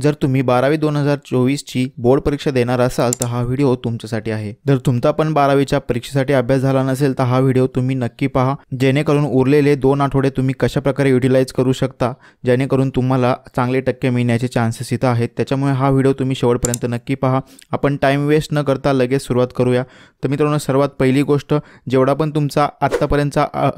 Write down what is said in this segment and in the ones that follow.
जर तुम्ही बारावी दोन हजार चोवीसची बोर्ड परीक्षा देणार असाल तर हा व्हिडिओ तुमच्यासाठी आहे जर तुमचा पण बारावीच्या परीक्षेसाठी अभ्यास झाला नसेल तर हा व्हिडिओ तुम्ही नक्की पहा जेणेकरून उरलेले दोन आठवडे तुम्ही कशाप्रकारे युटिलाइज करू शकता जेणेकरून तुम्हाला चांगले टक्के मिळण्याचे चान्सेस इथं आहेत त्याच्यामुळे हा व्हिडिओ तुम्ही शेवटपर्यंत नक्की पहा आपण टाईम वेस्ट न करता लगेच सुरुवात करूया तर मित्रांनो सर्वात पहिली गोष्ट जेवढा पण तुमचा आत्तापर्यंतचा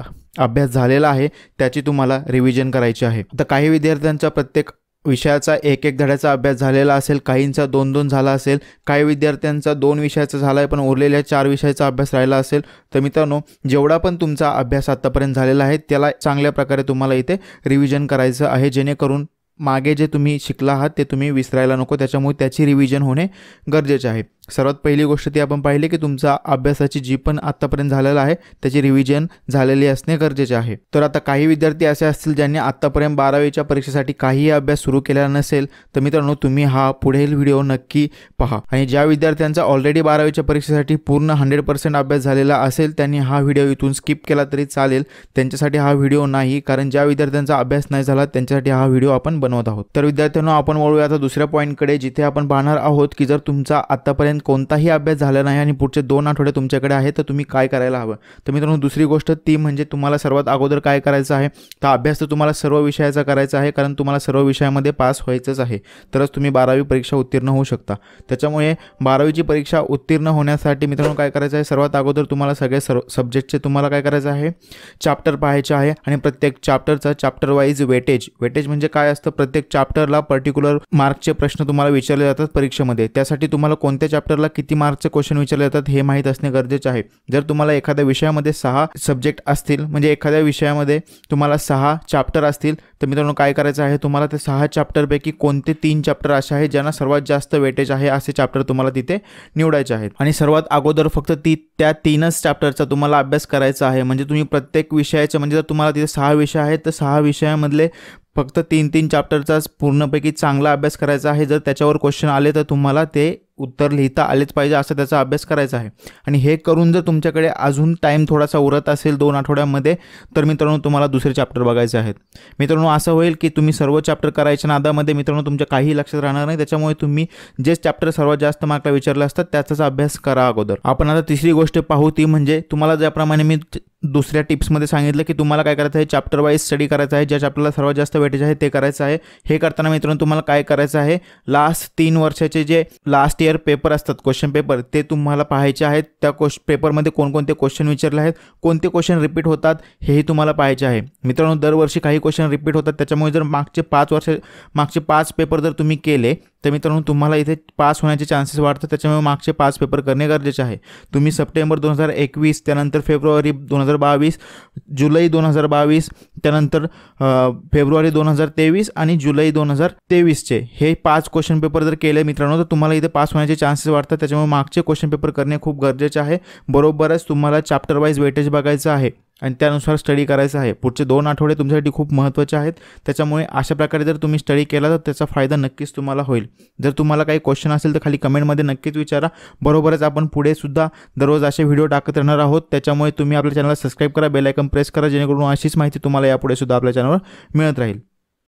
अभ्यास झालेला आहे त्याची तुम्हाला रिव्हिजन करायची आहे तर काही विद्यार्थ्यांचा प्रत्येक विषयाचा एक एक धड्याचा अभ्यास झालेला असेल काहींचा दोन दोन झाला असेल काही विद्यार्थ्यांचा दोन विषयाचा झाला आहे पण उरलेल्या चार विषयाचा अभ्यास राहिला असेल तर मित्रांनो जेवढा पण तुमचा अभ्यास आत्तापर्यंत झालेला आहे त्याला चांगल्या प्रकारे तुम्हाला इथे रिव्हिजन करायचं आहे जेणेकरून मागे जे तुम्ही शिकला आहात ते तुम्ही विसरायला नको त्याच्यामुळे त्याची रिव्हिजन होणे गरजेचे आहे सर्वात पहिली गोष्ट ती आपण पाहिली की तुमचा अभ्यासाची जी पण आतापर्यंत झालेला आहे त्याची रिव्हिजन झालेली असणे गरजेचे आहे तर आता काही विद्यार्थी असे असतील ज्यांनी आतापर्यंत बारावीच्या परीक्षेसाठी काहीही अभ्यास सुरू केला नसेल तर मित्रांनो तुम्ही हा पुढील व्हिडिओ नक्की पहा आणि ज्या विद्यार्थ्यांचा ऑलरेडी बारावीच्या परीक्षेसाठी पूर्ण हंड्रेड पर्सेंट अभ्यास झालेला असेल त्यांनी हा व्हिडिओ इथून स्किप केला तरी चालेल त्यांच्यासाठी हा व्हिडिओ नाही कारण ज्या विद्यार्थ्यांचा अभ्यास नाही झाला त्यांच्यासाठी हा व्हिडिओ आपण बनवत आहोत तर विद्यार्थ्यांना आपण वळूया आता दुसऱ्या पॉईंटकडे जिथे आपण पाहणार आहोत की जर तुमचा आतापर्यंत कोणताही अभ्यास झाला नाही आणि पुढचे दोन आठवडे तुमच्याकडे आहे तर तुम्ही काय करायला हवं तर मित्रांनो दुसरी गोष्ट ती म्हणजे तुम्हाला सर्वात अगोदर काय करायचं आहे तर अभ्यास तर तुम्हाला सर्व विषयाचा करायचा आहे कारण तुम्हाला सर्व विषयामध्ये पास व्हायचंच आहे तरच तुम्ही बारावी परीक्षा उत्तीर्ण होऊ शकता त्याच्यामुळे बारावीची परीक्षा उत्तीर्ण होण्यासाठी मित्रांनो काय करायचं आहे सर्वात अगोदर तुम्हाला सगळे सर्व सब्जेक्टचे तुम्हाला काय करायचं आहे चॅप्टर पाहायचे आहे आणि प्रत्येक चॅप्टरचा चॅप्टर वाईज वेटेज वेटेज म्हणजे काय असतं प्रत्येक चॅप्टरला पर्टिक्युलर मार्कचे प्रश्न तुम्हाला विचारले जातात परीक्षेमध्ये त्यासाठी तुम्हाला कोणत्या चॅप्टर चॅप्टरला किती मार्कचे क्वेश्चन विचारले जातात हे माहीत असणे गरजेचे आहे जर तुम्हाला एखाद्या विषयामध्ये सहा सब्जेक्ट असतील म्हणजे एखाद्या विषयामध्ये तुम्हाला सहा चॅप्टर असतील तर मित्रांनो काय करायचं आहे तुम्हाला ते सहा चॅप्टरपैकी कोणते तीन चॅप्टर असे आहेत ज्यांना सर्वात जास्त वेटेज आहे असे चॅप्टर तुम्हाला तिथे निवडायचे आहेत आणि सर्वात अगोदर फक्त ती त्या तीनच चॅप्टरचा तुम्हाला अभ्यास करायचा आहे म्हणजे तुम्ही प्रत्येक विषयाचे म्हणजे जर तुम्हाला तिथे सहा विषय आहेत तर सहा विषयामधले फक्त तीन तीन चॅप्टरचाच पूर्णपैकी चांगला अभ्यास करायचा आहे जर त्याच्यावर क्वेश्चन आले तर तुम्हाला ते उत्तर लिहिता आलेच पाहिजे असा त्याचा अभ्यास करायचा आहे आणि हे करून जर तुमच्याकडे अजून टाईम थोडासा उरत असेल दोन आठवड्यामध्ये तर मित्रांनो तुम्हाला दुसरे चॅप्टर बघायचे आहेत मित्रांनो असं होईल की तुम्ही सर्व चॅप्टर करायच्या नादामध्ये मित्रांनो तुमच्या काही लक्षात राहणार नाही त्याच्यामुळे तुम्ही जे चॅप्टर सर्वात जास्त मार्कला विचारले असतात त्याचाच अभ्यास करा अगोदर आपण आता तिसरी गोष्ट पाहू ती म्हणजे तुम्हाला ज्याप्रमाणे मी दुसऱ्या टिप्समध्ये सांगितलं की तुम्हाला काय करायचं आहे चॅप्टर वाईज स्टडी करायचं आहे ज्या चॅप्टरला सर्वात जास्त वेटेज आहे ते करायचं आहे हे करताना मित्रांनो तुम्हाला काय करायचं आहे लास्ट तीन वर्षाचे जे लास्ट केअर पेपर असतात क्वेश्चन पेपर ते तुम्हाला पाहायचे आहेत त्या पेपर पेपरमध्ये कोणकोणते क्वेश्चन विचारले आहेत कोणते क्वेश्चन रिपीट होतात हेही तुम्हाला पाहायचे आहे मित्रांनो दरवर्षी काही क्वेश्चन रिपीट होतात त्याच्यामुळे जर मागचे पाच वर्ष मागचे पाच पेपर जर तुम्ही केले तर मित्रांनो तुम्हाला इथे पास होण्याचे चान्सेस वाढतात त्याच्यामुळे मागचे पाच पेपर करणे गरजेचे आहे तुम्ही सप्टेंबर दोन हजार एकवीस त्यानंतर फेब्रुवारी दोन हजार बावीस जुलै दोन हजार बावीस त्यानंतर फेब्रुवारी दोन हजार तेवीस आणि जुलै दोन हजार तेवीसचे हे पाच क्वेश्चन पेपर जर केले मित्रांनो तर तुम्हाला इथे पास होण्याचे चान्सेस वाढतात त्याच्यामुळे मागचे क्वेश्चन पेपर करणे खूप गरजेचे आहे बरोबरच तुम्हाला चॅप्टर वाईज वेटेज बघायचं आहे आणि त्यानुसार स्टडी करायचं आहे पुढचे दोन आठवडे तुमच्यासाठी खूप महत्त्वाचे आहेत त्याच्यामुळे अशा प्रकारे जर तुम्ही स्टडी केला तर त्याचा फायदा नक्कीच तुम्हाला होईल जर तुम्हाला काही क्वेश्चन असेल तर खाली कमेंटमध्ये नक्कीच विचारा बरोबरच आपण पुढे सुद्धा दररोज असे व्हिडिओ टाकत राहणार आहोत त्याच्यामुळे तुम्ही आपल्या चॅनलला सबस्क्राईब करा बेलायकन प्रेस करा जेणेकरून अशीच माहिती तुम्हाला यापुढे सुद्धा आपल्या चॅनलवर मिळत राहील